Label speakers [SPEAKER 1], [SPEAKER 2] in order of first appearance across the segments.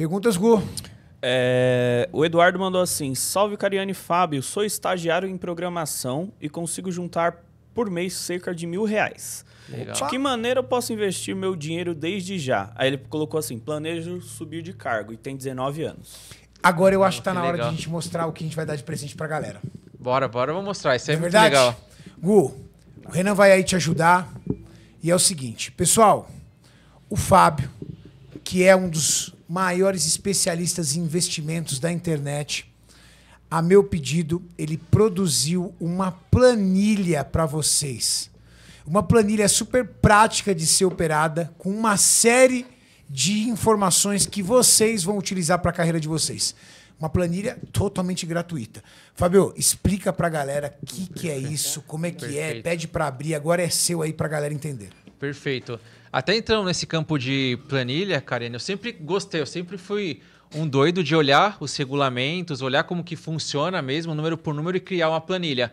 [SPEAKER 1] Perguntas, Gu. É, o Eduardo mandou assim: Salve Cariane Fábio, sou estagiário em programação e consigo juntar por mês cerca de mil reais. Legal. De que maneira eu posso investir meu dinheiro desde já? Aí ele colocou assim: planejo subir de cargo e tem 19 anos. Agora eu acho que tá ah, na hora legal. de a gente
[SPEAKER 2] mostrar o que a gente vai dar de presente pra galera.
[SPEAKER 1] Bora, bora, vou mostrar. Isso é, é muito verdade? legal.
[SPEAKER 2] Gu, o Renan vai aí te ajudar. E é o seguinte, pessoal, o Fábio, que é um dos maiores especialistas em investimentos da internet. A meu pedido, ele produziu uma planilha para vocês. Uma planilha super prática de ser operada, com uma série de informações que vocês vão utilizar para a carreira de vocês. Uma planilha totalmente gratuita. Fabio, explica para a galera o que, que é isso, como é que é, Perfeito. é, pede para abrir, agora é seu aí para a galera entender.
[SPEAKER 1] Perfeito. Até entrando nesse campo de planilha, Karen, eu sempre gostei, eu sempre fui um doido de olhar os regulamentos, olhar como que funciona mesmo, número por número, e criar uma planilha.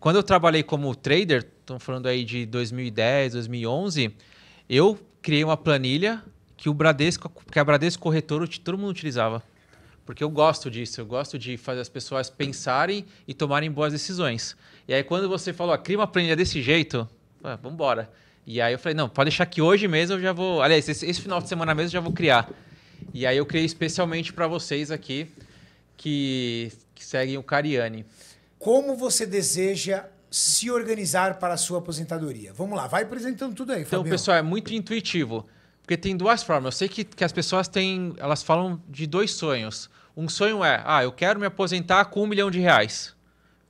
[SPEAKER 1] Quando eu trabalhei como trader, estamos falando aí de 2010, 2011, eu criei uma planilha que o Bradesco, que a Bradesco Corretora todo mundo utilizava. Porque eu gosto disso, eu gosto de fazer as pessoas pensarem e tomarem boas decisões. E aí quando você falou, ah, cria uma planilha desse jeito, ah, vamos embora. E aí eu falei, não, pode deixar que hoje mesmo eu já vou. Aliás, esse, esse final de semana mesmo eu já vou criar. E aí eu criei especialmente para vocês aqui que, que seguem o Cariani.
[SPEAKER 2] Como você deseja se organizar para a sua aposentadoria? Vamos lá, vai apresentando tudo aí, Então, Fabião. pessoal,
[SPEAKER 1] é muito intuitivo. Porque tem duas formas. Eu sei que, que as pessoas têm. Elas falam de dois sonhos. Um sonho é, ah, eu quero me aposentar com um milhão de reais.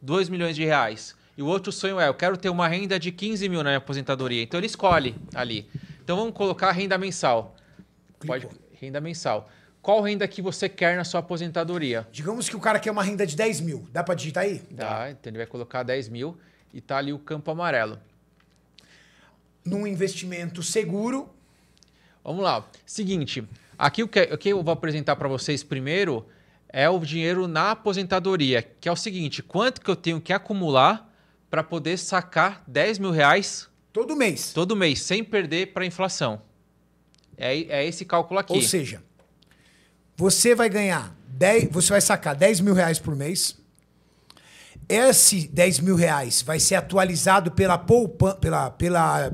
[SPEAKER 1] dois milhões de reais. E o outro sonho é, eu quero ter uma renda de 15 mil na minha aposentadoria. Então ele escolhe ali. Então vamos colocar renda mensal. Pode, renda mensal. Qual renda que você quer na sua aposentadoria? Digamos que o cara quer uma renda de 10 mil. Dá para digitar aí? Dá, então ele vai colocar 10 mil e tá ali o campo amarelo. Num investimento seguro. Vamos lá. Seguinte, aqui o que, o que eu vou apresentar para vocês primeiro é o dinheiro na aposentadoria, que é o seguinte, quanto que eu tenho que acumular para poder sacar 10 mil reais. Todo mês. Todo mês, sem perder para a inflação. É, é esse cálculo
[SPEAKER 2] aqui. Ou seja, você vai ganhar 10, você vai sacar 10 mil reais por mês. Esse 10 mil reais vai ser atualizado pela, poupa, pela, pela,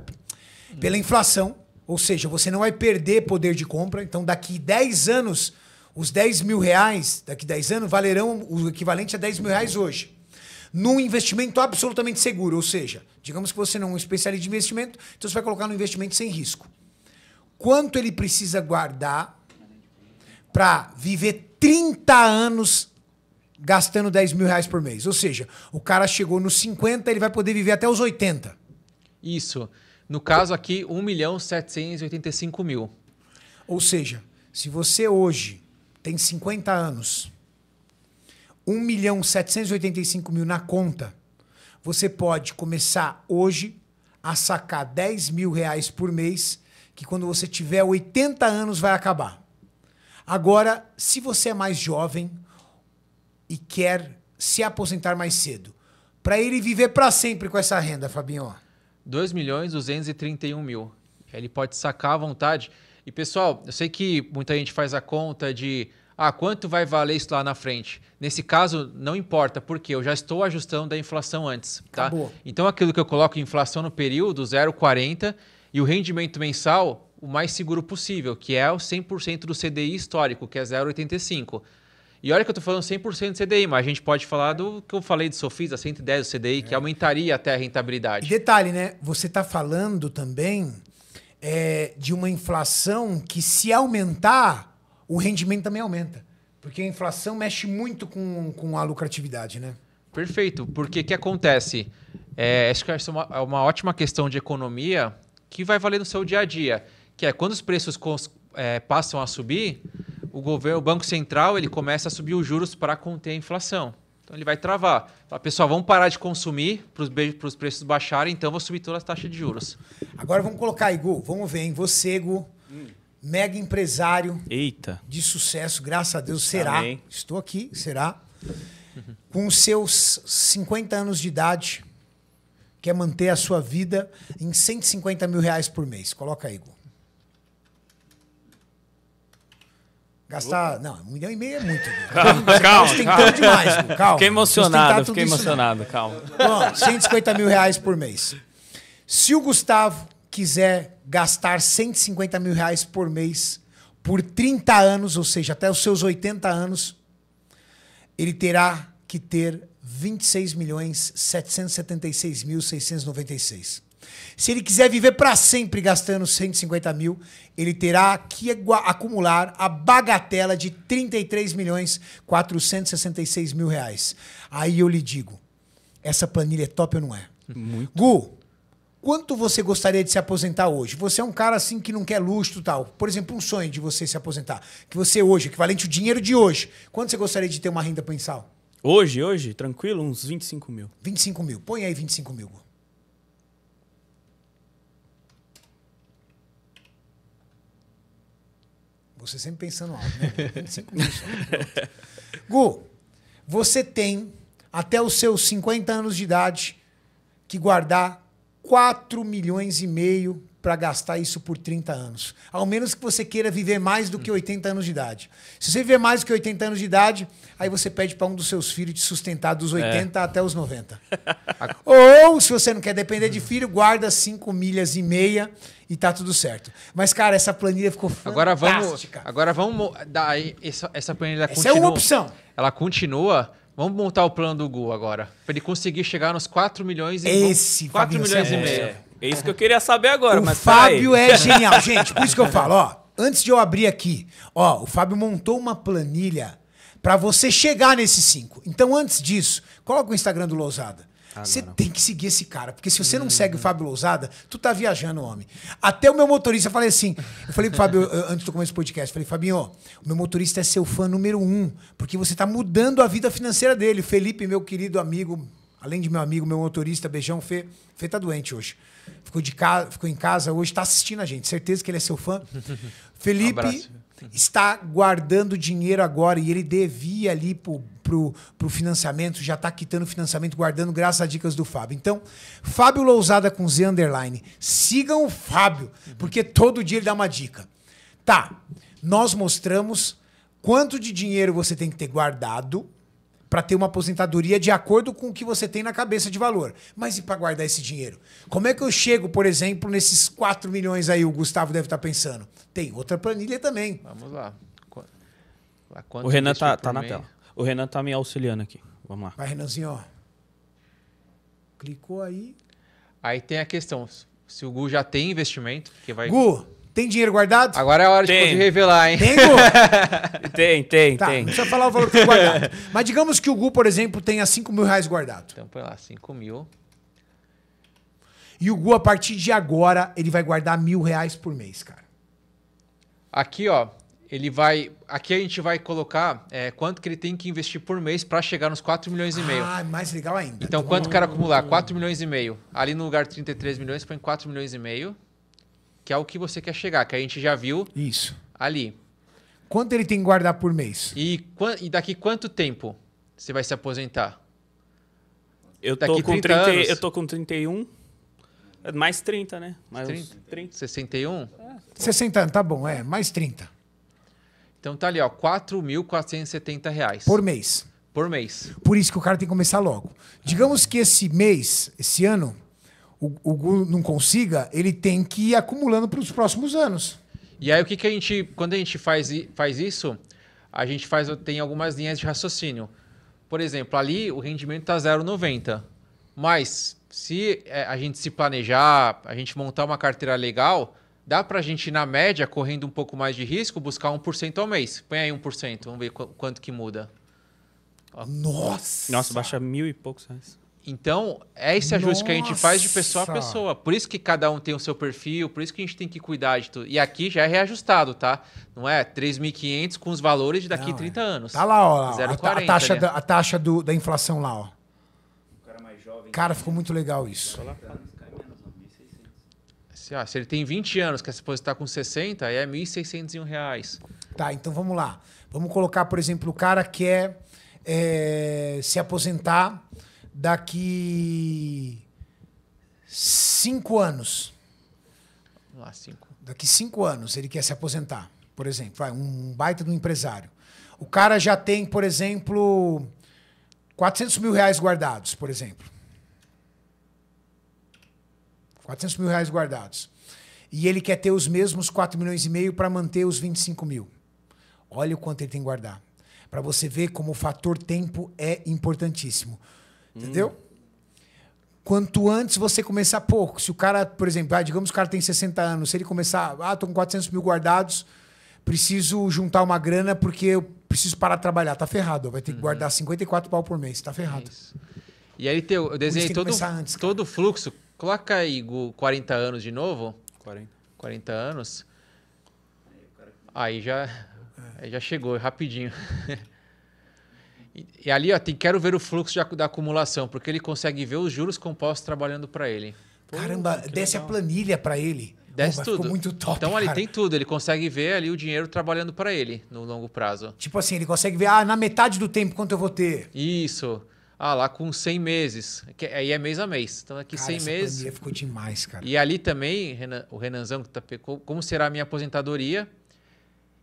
[SPEAKER 2] pela inflação. Ou seja, você não vai perder poder de compra. Então, daqui 10 anos, os 10 mil reais, daqui 10 anos, valerão o equivalente a 10 mil reais hoje num investimento absolutamente seguro. Ou seja, digamos que você não é um especialista de investimento, então você vai colocar no investimento sem risco. Quanto ele precisa guardar para viver 30 anos gastando 10 mil reais por mês? Ou seja, o cara chegou nos 50, ele vai poder viver até os 80. Isso.
[SPEAKER 1] No caso aqui, 1 milhão 785 mil.
[SPEAKER 2] Ou seja, se você hoje tem 50 anos 1 milhão 785 mil na conta, você pode começar hoje a sacar 10 mil reais por mês, que quando você tiver 80 anos vai acabar. Agora, se você é mais jovem e quer se aposentar mais cedo, para ele viver para sempre com essa renda, Fabinho?
[SPEAKER 1] 2 milhões 231 mil. Ele pode sacar à vontade. E pessoal, eu sei que muita gente faz a conta de ah, quanto vai valer isso lá na frente? Nesse caso, não importa, porque eu já estou ajustando a inflação antes. Tá? Então, aquilo que eu coloco inflação no período, 0,40, e o rendimento mensal, o mais seguro possível, que é o 100% do CDI histórico, que é 0,85. E olha que eu estou falando 100% do CDI, mas a gente pode falar do que eu falei de Sofisa, 110 do CDI, é. que aumentaria até a rentabilidade. E
[SPEAKER 2] detalhe, né? Você está falando também é, de uma inflação que, se aumentar o rendimento também aumenta. Porque a inflação mexe muito com, com a lucratividade, né?
[SPEAKER 1] Perfeito, porque o que acontece? É, acho que essa é uma, é uma, ótima questão de economia que vai valer no seu dia a dia, que é quando os preços cons, é, passam a subir, o governo, o Banco Central, ele começa a subir os juros para conter a inflação. Então ele vai travar. Fala, pessoal, vamos parar de consumir para os preços baixarem, então vou subir todas
[SPEAKER 2] as taxas de juros. Agora vamos colocar, igu. vamos ver, hein? Você, Igor, mega empresário. Eita. De sucesso, graças a Deus, tá será. Amém. Estou aqui, será. Com seus 50 anos de idade, quer manter a sua vida em 150 mil reais por mês. Coloca aí, Gu. Gastar. Opa. Não, um milhão e meio é muito. Calma, tá calma. Tem calma. demais, calma. Fiquei emocionado, fiquei emocionado, calma. Bom, 150 mil reais por mês. Se o Gustavo quiser gastar 150 mil reais por mês por 30 anos, ou seja, até os seus 80 anos, ele terá que ter 26 milhões 776 mil 696. Se ele quiser viver para sempre gastando 150 mil, ele terá que acumular a bagatela de 33 milhões 466 mil reais. Aí eu lhe digo, essa planilha é top ou não é? Muito. Gu, quanto você gostaria de se aposentar hoje? Você é um cara assim que não quer luxo tal. Por exemplo, um sonho de você se aposentar. Que você hoje, equivalente ao dinheiro de hoje, quanto você gostaria de ter uma renda mensal? Hoje, hoje, tranquilo, uns 25 mil. 25 mil. Põe aí 25 mil. Você sempre pensando alto, né? 25 mil só. Gu, você tem até os seus 50 anos de idade que guardar 4 milhões e meio para gastar isso por 30 anos. Ao menos que você queira viver mais do que 80 anos de idade. Se você viver mais do que 80 anos de idade, aí você pede para um dos seus filhos te sustentar dos 80 é. até os 90. Ou, se você não quer depender de filho, guarda 5 milhas e meia e tá tudo certo. Mas, cara, essa planilha ficou agora fantástica.
[SPEAKER 1] Vamos, agora vamos... dar essa, essa planilha essa continua... é uma opção. Ela continua Vamos montar o plano do Gol agora. Pra ele conseguir chegar nos 4 milhões e Esse, 4 Fabinho, milhões é, e meio. É isso que eu queria saber agora, o mas. Fábio é genial, gente. Por isso que eu falo, ó.
[SPEAKER 2] Antes de eu abrir aqui, ó, o Fábio montou uma planilha para você chegar nesses 5. Então, antes disso, coloca o Instagram do Lousada você tem que seguir esse cara, porque se você não uhum. segue o Fábio Lousada, tu tá viajando, homem. Até o meu motorista, eu falei assim, eu falei pro Fábio, antes do começo do podcast, falei, Fabinho, o meu motorista é seu fã número um, porque você tá mudando a vida financeira dele. Felipe, meu querido amigo, além de meu amigo, meu motorista, beijão, Fê, Fê tá doente hoje. Ficou, de casa, ficou em casa hoje, tá assistindo a gente, certeza que ele é seu fã. Felipe... Um está guardando dinheiro agora e ele devia ali pro, pro, financiamento, já está quitando o financiamento, guardando graças a dicas do Fábio. Então, Fábio Lousada com Z underline. Sigam o Fábio, porque todo dia ele dá uma dica. Tá, nós mostramos quanto de dinheiro você tem que ter guardado para ter uma aposentadoria de acordo com o que você tem na cabeça de valor. Mas e para guardar esse dinheiro? Como é que eu chego, por exemplo, nesses 4 milhões aí, o Gustavo deve estar tá pensando? Tem outra planilha também.
[SPEAKER 1] Vamos lá. Quanto o Renan está tá, tá na tela. O Renan está me auxiliando aqui.
[SPEAKER 2] Vamos lá. Vai, Renanzinho, ó. Clicou aí.
[SPEAKER 1] Aí tem a questão, se o Gu já tem investimento, que vai... Gu,
[SPEAKER 2] tem dinheiro guardado? Agora é a hora tem. de revelar, hein? Tem, Gu? tem, tem, tá, tem. Não precisa falar o valor que tem guardado. Mas digamos que o Gu, por exemplo, tenha 5 mil reais guardado. Então põe lá, 5 mil. E o Gu, a partir de agora, ele vai guardar mil reais por mês, cara.
[SPEAKER 1] Aqui, ó, ele vai. Aqui a gente vai colocar é, quanto que ele tem que investir por mês para chegar nos 4 milhões e meio. Ah, mais legal ainda. Então, quanto o cara acumular? 4 milhões e meio. Ali no lugar de 33 milhões, põe 4 milhões e meio que é o que você quer chegar, que a gente já viu Isso. ali. Quanto ele tem que guardar por mês? E, e daqui quanto tempo você vai se aposentar? Eu, daqui tô com 30, 30 eu
[SPEAKER 2] tô com 31.
[SPEAKER 1] É mais 30, né? Mais 30, 30. 61? É,
[SPEAKER 2] 60 anos, tá bom, é. Mais 30.
[SPEAKER 1] Então tá ali, ó, R$ reais. Por mês. Por mês.
[SPEAKER 2] Por isso que o cara tem que começar logo. Digamos que esse mês, esse ano, o, Gu não consiga, ele tem que ir acumulando para os próximos anos.
[SPEAKER 1] E aí o que, que a gente, quando a gente faz, faz isso, a gente faz tem algumas linhas de raciocínio. Por exemplo, ali o rendimento está 0,90. Mas se é, a gente se planejar, a gente montar uma carteira legal, dá para a gente, na média, correndo um pouco mais de risco, buscar 1% ao mês. Põe aí 1%, vamos ver quanto que muda. Nossa! Nossa, baixa mil e poucos reais. Então, é esse ajuste que a gente faz de pessoa a pessoa. Por isso que cada um tem o seu perfil, por isso que a gente tem que cuidar de tudo. E aqui já é reajustado, tá? Não é 3.500 com os valores de daqui Não, 30 é. anos. Tá lá, ó. a, a, taxa, né? da,
[SPEAKER 2] a taxa do, da inflação lá, ó. O cara mais jovem. Cara, ficou muito legal isso.
[SPEAKER 1] Se, assim, ó, se ele tem 20 anos, quer se aposentar com 60, aí é R$ 1.601.
[SPEAKER 2] Tá, então vamos lá. Vamos colocar, por exemplo, o cara quer é, é, se aposentar daqui cinco anos. Lá, cinco. Daqui cinco anos ele quer se aposentar, por exemplo. Vai, um baita de um empresário. O cara já tem, por exemplo, 400 mil reais guardados, por exemplo. 400 mil reais guardados. E ele quer ter os mesmos 4 milhões e meio para manter os 25 mil. Olha o quanto ele tem que guardar. Para você ver como o fator tempo é importantíssimo. Entendeu? Hum. Quanto antes você começar pouco. Se o cara, por exemplo, ah, digamos que o cara tem 60 anos, se ele começar, ah, tô com 400 mil guardados, preciso juntar uma grana porque eu preciso parar de trabalhar. Tá ferrado, vai ter que guardar 54 uhum. pau por mês, tá ferrado.
[SPEAKER 1] E aí teu, eu desenhei todo, antes, todo o fluxo. Coloca aí, 40 anos de novo. 40. 40 anos. Aí já, é. já chegou, rapidinho. E, e ali ó, tem quero ver o fluxo da acumulação, porque ele consegue ver os juros compostos trabalhando para ele.
[SPEAKER 2] Pô, Caramba, desce legal. a planilha para ele. Desce Opa, tudo. muito top. Então cara. ali tem
[SPEAKER 1] tudo, ele consegue ver ali o dinheiro trabalhando para ele no longo prazo.
[SPEAKER 2] Tipo assim, ele consegue ver, ah, na metade do tempo quanto eu vou ter. Isso.
[SPEAKER 1] Ah, lá com 100 meses. Que aí é mês a mês. Então aqui cara, 100 essa meses. ficou
[SPEAKER 2] demais, cara. E
[SPEAKER 1] ali também, Renan, o Renanzão, que tá, como será a minha aposentadoria.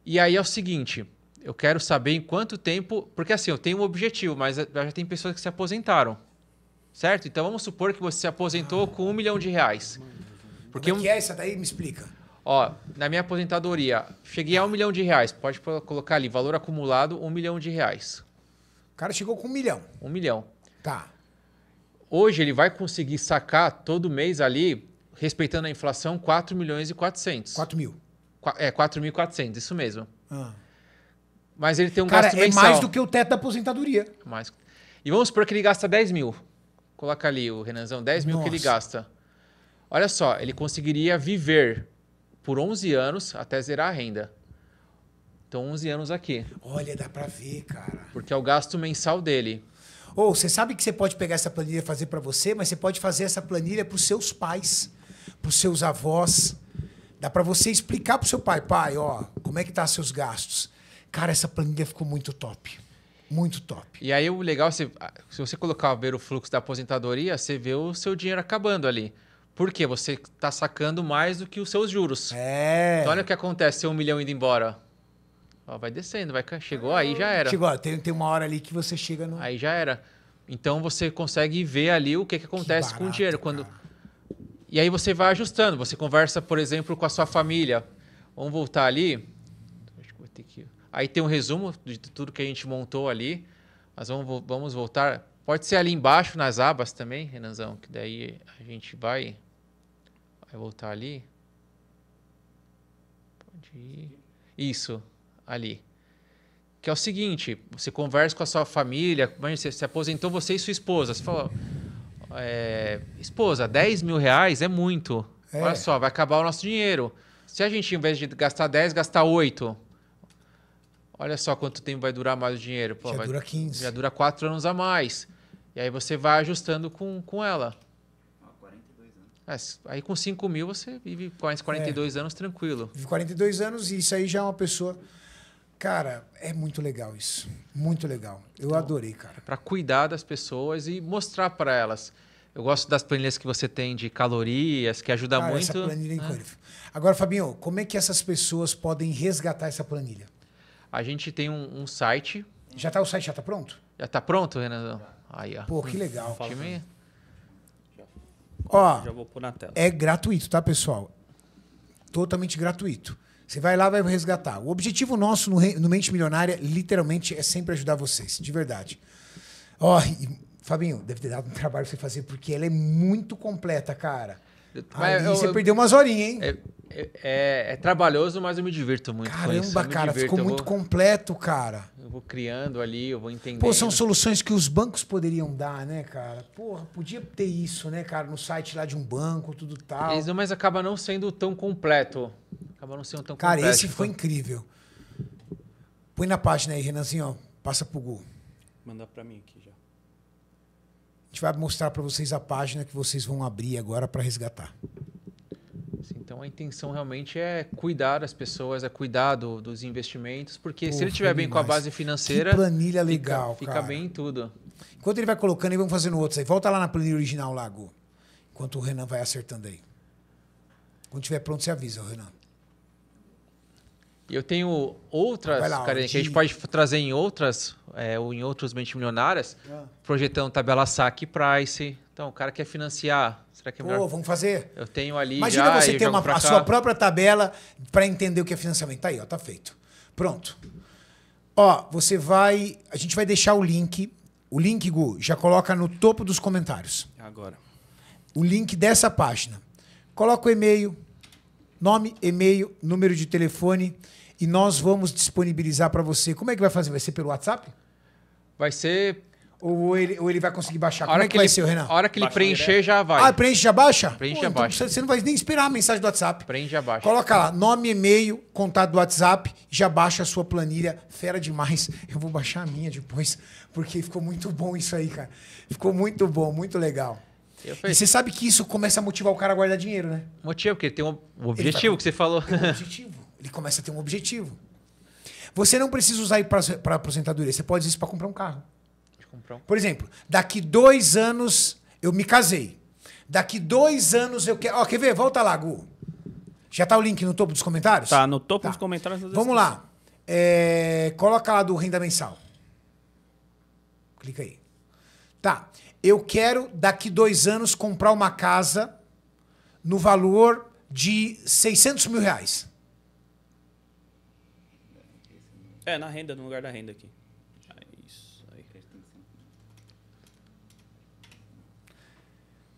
[SPEAKER 1] E aí é o seguinte: eu quero saber em quanto tempo. Porque assim, eu tenho um objetivo, mas já tem pessoas que se aposentaram. Certo? Então vamos supor que você se aposentou com um milhão de reais. Porque é que é essa daí? Me explica. Ó, na minha aposentadoria, cheguei a um milhão de reais. Pode colocar ali, valor acumulado, um milhão de reais. O cara chegou com um milhão. Um milhão. Tá. Hoje ele vai conseguir sacar todo mês ali, respeitando a inflação, 4 milhões e 400. 4 mil. Qu é, 4.400, isso mesmo. Ah. Mas ele tem um Cara, gasto é mais do que
[SPEAKER 2] o teto da aposentadoria.
[SPEAKER 1] Mais. E vamos supor que ele gasta 10 mil. Coloca ali o Renanzão, 10 mil Nossa. que ele gasta. Olha só, ele conseguiria viver por 11 anos até zerar a renda. Então, 11 anos aqui.
[SPEAKER 2] Olha, dá pra ver, cara.
[SPEAKER 1] Porque é o gasto mensal dele.
[SPEAKER 2] Ou oh, você sabe que você pode pegar essa planilha e fazer para você, mas você pode fazer essa planilha para os seus pais, para os seus avós. Dá para você explicar para o seu pai, pai, ó, como é que tá seus gastos. Cara, essa planilha ficou muito top. Muito top.
[SPEAKER 1] E aí o legal, se, ah, se você colocar ver o fluxo da aposentadoria, você vê o seu dinheiro acabando ali. Por quê? Você está sacando mais do que os seus juros. É. Então olha o que acontece, seu um milhão indo embora. Ó, vai descendo, vai chegou, aí já era. Chegou,
[SPEAKER 2] tem, tem uma hora ali que você chega no. Aí já era.
[SPEAKER 1] Então você consegue ver ali o que, que acontece que barato, com o dinheiro. Quando... E aí você vai ajustando. Você conversa, por exemplo, com a sua família. Vamos voltar ali. Acho que vou ter que. Aí tem um resumo de tudo que a gente montou ali. Mas vamos, vamos voltar. Pode ser ali embaixo, nas abas também, Renanzão, que daí a gente vai, vai voltar ali. Pode ir. Isso, ali. Que é o seguinte, você conversa com a sua família, você se aposentou você e sua esposa. Você fala, é, esposa, 10 mil reais é muito. É. Olha só, vai acabar o nosso dinheiro. Se a gente, em vez de gastar 10, gastar 8, Olha só quanto tempo vai durar mais o dinheiro. Pô, já vai, dura 15. Já dura 4 anos a mais. E aí você vai ajustando com, com ela. 42 anos. É, aí com 5 mil você vive quase 42 é, anos tranquilo.
[SPEAKER 2] Vive 42 anos e isso aí já é uma pessoa. Cara, é muito legal isso. Muito legal. Eu então, adorei, cara. É para
[SPEAKER 1] cuidar das pessoas e mostrar para elas. Eu gosto das planilhas que você tem de calorias, que ajuda cara, muito. Essa planilha é, é. incrível.
[SPEAKER 2] Ah. Agora, Fabinho, como é que essas pessoas podem resgatar essa planilha?
[SPEAKER 1] A gente tem um, um site. Já tá o site, já tá pronto? Já tá pronto, Renan? Aí, ó. Pô, que legal. Fala, time... já, ó, já vou pôr na tela. É
[SPEAKER 2] gratuito, tá, pessoal? Totalmente gratuito. Você vai lá, vai resgatar. O objetivo nosso no, no Mente Milionária, literalmente, é sempre ajudar vocês, de verdade. Ó, e, Fabinho, deve ter dado um trabalho pra você fazer, porque ela é muito completa, cara. Aí eu, você eu, perdeu umas horinhas, hein? É,
[SPEAKER 1] é, é, é trabalhoso, mas eu me divirto muito. Caramba, cara, divirto, ficou vou, muito
[SPEAKER 2] completo, cara.
[SPEAKER 1] Eu vou criando ali, eu vou entendendo. Pô, são soluções
[SPEAKER 2] que os bancos poderiam dar, né, cara? Porra, podia ter isso, né, cara, no site lá de um banco, tudo tal.
[SPEAKER 1] Isso, mas acaba não sendo tão completo. Acaba não sendo tão cara, completo. Cara, esse foi tipo.
[SPEAKER 2] incrível. Põe na página aí, Renanzinho, ó. Passa pro Gu.
[SPEAKER 1] Mandar pra mim aqui já.
[SPEAKER 2] A gente vai mostrar para vocês a página que vocês vão abrir agora para resgatar.
[SPEAKER 1] Então a intenção realmente é cuidar das pessoas, é cuidar do, dos investimentos, porque Pô, se ele tiver bem demais. com a base financeira. Que planilha legal, fica, fica bem em tudo.
[SPEAKER 2] Enquanto ele vai colocando, aí vamos fazendo outros aí. Volta lá na planilha original, Lago. Enquanto o Renan vai acertando aí. Quando tiver pronto, você avisa, Renan
[SPEAKER 1] eu tenho outras, lá, que a gente pode trazer em outras, é, ou em outros mentes milionárias, ah. projetando tabela saque price. Então, o cara quer financiar. Será que é melhor? vamos fazer. Eu tenho
[SPEAKER 2] ali. Imagina já, você ter uma, a sua própria tabela para entender o que é financiamento. Tá aí, ó, tá feito. Pronto. Ó, você vai. A gente vai deixar o link. O link, Gu, já coloca no topo dos comentários. Agora. O link dessa página. Coloca o e-mail, nome, e-mail, número de telefone e nós vamos disponibilizar para você. Como é que vai fazer? Vai ser pelo WhatsApp? Vai ser. Ou ele, ou ele vai conseguir baixar? Como é que, que vai ele, ser, Renan? A hora que ele preencher, já vai. Ah, preenche já baixa? Preenche Pô, já então baixa. Você não vai nem esperar a mensagem do WhatsApp. Preenche já baixa. Coloca lá, nome, e-mail, contato do WhatsApp, já baixa a sua planilha. Fera demais. Eu vou baixar a minha depois, porque ficou muito bom isso aí, cara. Ficou muito bom, muito legal. E você sabe que isso começa a motivar o cara a guardar dinheiro, né?
[SPEAKER 1] Motiva, porque ele tem um tá objetivo tá... que você falou. Tem um objetivo.
[SPEAKER 2] Ele começa a ter um objetivo. Você não precisa usar para aposentadoria, você pode usar isso para comprar um carro. Comprar um... Por exemplo, daqui dois anos eu me casei. Daqui dois anos eu quero. Ó, quer ver? Volta lá, Gu. Já tá o link no topo dos comentários? Tá, no topo tá. dos comentários. Vamos lá. É... Coloca lá do renda mensal. Clica aí. Tá. Eu quero, daqui dois anos, comprar uma casa no valor de 600 mil reais.
[SPEAKER 1] É, na renda, no lugar da renda aqui. Isso aí.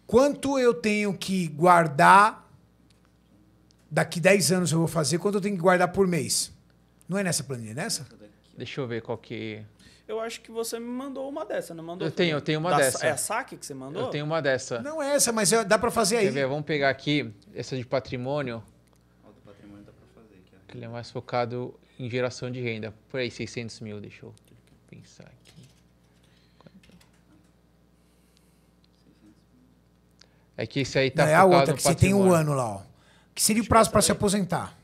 [SPEAKER 2] Quanto eu tenho que guardar? Daqui 10 anos eu vou fazer, quanto eu tenho que guardar por mês? Não é nessa planilha, é nessa?
[SPEAKER 1] Deixa eu ver qual que. Eu acho que você me mandou uma dessa, não mandou? Eu tenho, eu tenho uma da, dessa. É a saque que você mandou? Eu tenho uma dessa. Não é essa, mas é, dá para fazer aí. ver? Vamos pegar aqui essa de patrimônio. O do patrimônio dá para fazer. Que ele é mais focado em geração de renda. Por aí, 600 mil, deixa eu pensar aqui. É que isso aí tá. Não, é a outra, que você tem um ano lá, ó.
[SPEAKER 2] Que seria o prazo para se aposentar?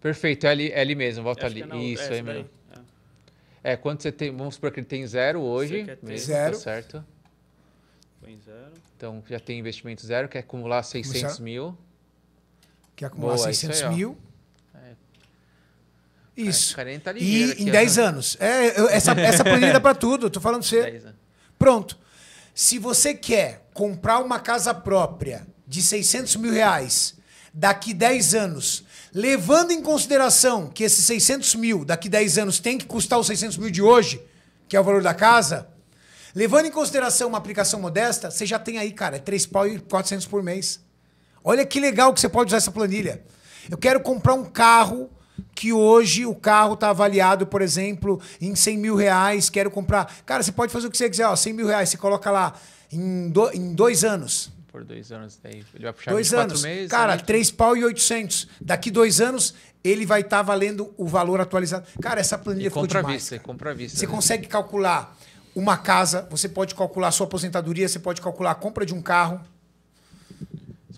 [SPEAKER 1] Perfeito, é ali, é ali mesmo, volta ali. É na, isso é, é aí mesmo. é. é, quando você tem. Vamos supor que ele tem zero hoje. Mesmo, tá zero. Tá certo. Põe zero. Então já tem investimento zero, quer acumular 600 Começar? mil que acumular Boa, 600 aí, mil.
[SPEAKER 2] É, isso. É, tá e em 10 né? anos. É, eu, essa, essa planilha dá é para tudo, estou falando pra você. Pronto. Se você quer comprar uma casa própria de 600 mil reais daqui 10 anos, levando em consideração que esses 600 mil daqui 10 anos tem que custar os 600 mil de hoje, que é o valor da casa, levando em consideração uma aplicação modesta, você já tem aí, cara, é 3 pau e 400 por mês. Olha que legal que você pode usar essa planilha. Eu quero comprar um carro que hoje o carro está avaliado, por exemplo, em 100 mil reais. Quero comprar. Cara, você pode fazer o que você quiser. Ó, 100 mil reais, você coloca lá em, do, em dois anos.
[SPEAKER 1] Por dois anos, daí ele vai puxar dois anos. meses. Cara, né?
[SPEAKER 2] três pau e 800. Daqui dois anos, ele vai estar tá valendo o valor atualizado. Cara, essa planilha e ficou compra demais. Vista,
[SPEAKER 1] compra vista, você né? consegue
[SPEAKER 2] calcular uma casa, você pode calcular a sua aposentadoria, você pode calcular a compra de um carro.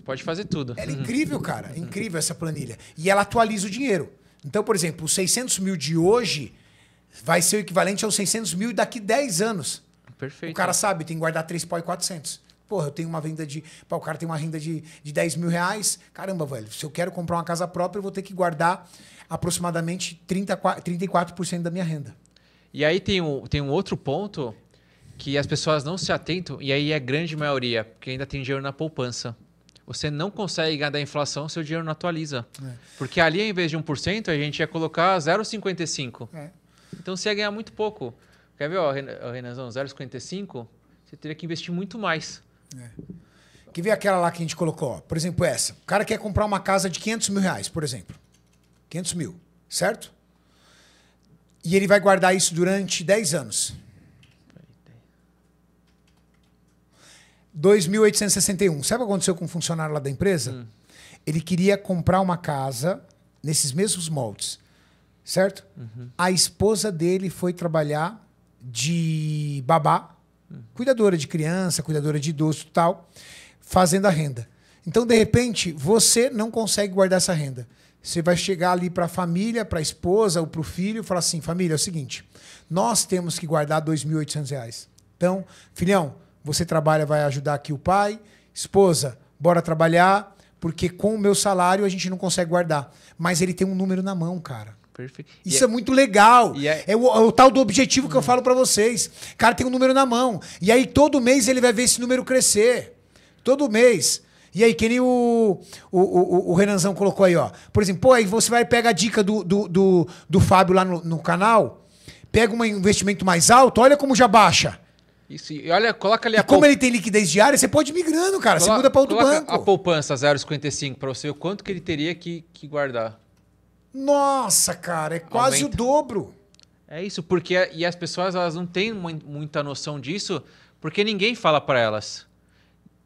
[SPEAKER 1] Pode fazer tudo. Ela é uhum. incrível,
[SPEAKER 2] cara. É incrível essa planilha. E ela atualiza o dinheiro. Então, por exemplo, os 600 mil de hoje vai ser o equivalente aos 600 mil daqui 10 anos. Perfeito. O cara sabe, tem que guardar 3 pau e 400. Porra, eu tenho uma venda de. Pô, o cara tem uma renda de, de 10 mil reais. Caramba, velho, se eu quero comprar uma casa própria, eu vou ter que guardar aproximadamente 30, 34% da minha renda.
[SPEAKER 1] E aí tem um, tem um outro ponto que as pessoas não se atentam, e aí é grande maioria, porque ainda tem dinheiro na poupança você não consegue ganhar da inflação, seu dinheiro não atualiza. É. Porque ali, em vez de 1%, a gente ia colocar 0,55. É. Então você ia ganhar muito pouco. Quer ver, ó, Renanzão, 0,55? Você teria que investir muito mais. É.
[SPEAKER 2] Que ver aquela lá que a gente colocou, por exemplo, essa. O cara quer comprar uma casa de 500 mil reais, por exemplo. 500 mil, certo? E ele vai guardar isso durante 10 anos. 2861. Sabe o que aconteceu com um funcionário lá da empresa? Hum. Ele queria comprar uma casa nesses mesmos moldes, certo? Uhum. A esposa dele foi trabalhar de babá, uhum. cuidadora de criança, cuidadora de idoso e tal, fazendo a renda. Então, de repente, você não consegue guardar essa renda. Você vai chegar ali para a família, para a esposa ou para o filho e falar assim: família, é o seguinte, nós temos que guardar R$ 2.800. Então, filhão, você trabalha, vai ajudar aqui o pai. Esposa, bora trabalhar, porque com o meu salário a gente não consegue guardar. Mas ele tem um número na mão, cara. Perfeito. Isso é, é, muito legal. É... É, o, é... o, tal do objetivo que eu falo para vocês. Cara, tem um número na mão. E aí todo mês ele vai ver esse número crescer. Todo mês. E aí, que nem o, o, o, o Renanzão colocou aí, ó. Por exemplo, pô, aí você vai pegar a dica do, do, do, do Fábio lá no, no canal, pega um investimento mais alto, olha como já baixa.
[SPEAKER 1] Isso, e olha, coloca ali e a como poup... ele tem
[SPEAKER 2] liquidez diária, você pode ir migrando, cara. Coloca, você muda para outro banco. A
[SPEAKER 1] poupança 0,55 para você ver o quanto que ele teria que, que guardar.
[SPEAKER 2] Nossa, cara, é quase Aumenta. o dobro. É isso, porque e as
[SPEAKER 1] pessoas elas não têm muita noção disso, porque ninguém fala para elas.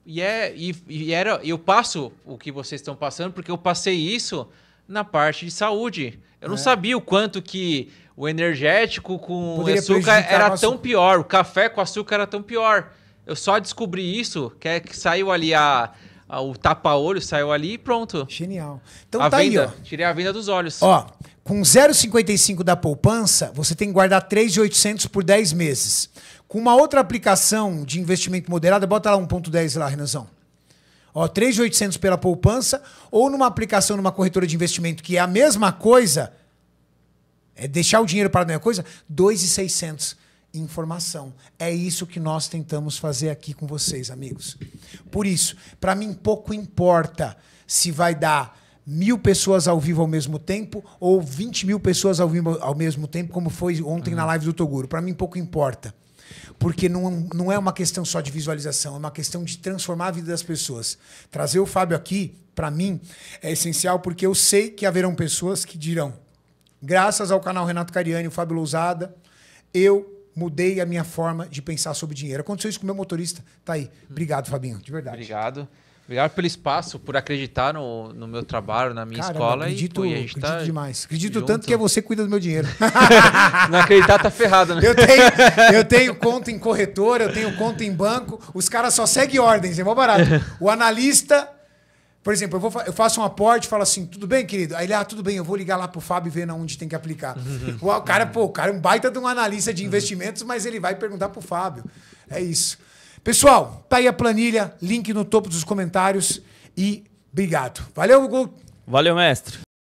[SPEAKER 1] E, é, e, e era, eu passo o que vocês estão passando, porque eu passei isso na parte de saúde. Eu não é. sabia o quanto que o energético com Poderia açúcar era tão pior, o café com açúcar era tão pior. Eu só descobri isso, que, é que saiu ali a, a o tapa-olho, saiu ali e pronto. Genial. Então a tá venda, aí, ó. Tirei a venda dos olhos. Ó,
[SPEAKER 2] com 0,55 da poupança, você tem que guardar 3,800 por 10 meses. Com uma outra aplicação de investimento moderado, bota lá 1,10 lá, Renanzão. Ó, 3,800 pela poupança, ou numa aplicação numa corretora de investimento que é a mesma coisa, é deixar o dinheiro para a minha coisa? 2,600 informação. É isso que nós tentamos fazer aqui com vocês, amigos. Por isso, para mim pouco importa se vai dar mil pessoas ao vivo ao mesmo tempo ou 20 mil pessoas ao vivo ao mesmo tempo, como foi ontem uhum. na live do Toguro. Para mim pouco importa. Porque não, não é uma questão só de visualização, é uma questão de transformar a vida das pessoas. Trazer o Fábio aqui, para mim, é essencial porque eu sei que haverão pessoas que dirão: Graças ao canal Renato Cariani e o Fábio Lousada, eu mudei a minha forma de pensar sobre dinheiro. Aconteceu isso com o meu motorista. Tá aí. Obrigado, Fabinho, de verdade.
[SPEAKER 1] Obrigado. Obrigado pelo espaço, por acreditar no, no meu trabalho, na minha escola. Acredito, e, pô, acredito tá
[SPEAKER 2] demais. Acredito junto. tanto que é você que cuida do meu dinheiro. Não acreditar tá ferrado, né? Eu tenho, eu tenho conta em corretora, eu tenho conta em banco. Os caras só seguem ordens, é mó barato. O analista por exemplo, eu, vou, eu faço um aporte e falo assim, tudo bem, querido? Aí ele, ah, tudo bem, eu vou ligar lá pro Fábio e ver na onde tem que aplicar. o cara, pô, o cara é um baita de um analista de investimentos, mas ele vai perguntar pro Fábio. É isso. Pessoal, tá aí a planilha, link no topo dos comentários e obrigado. Valeu, Google.
[SPEAKER 1] Valeu, mestre.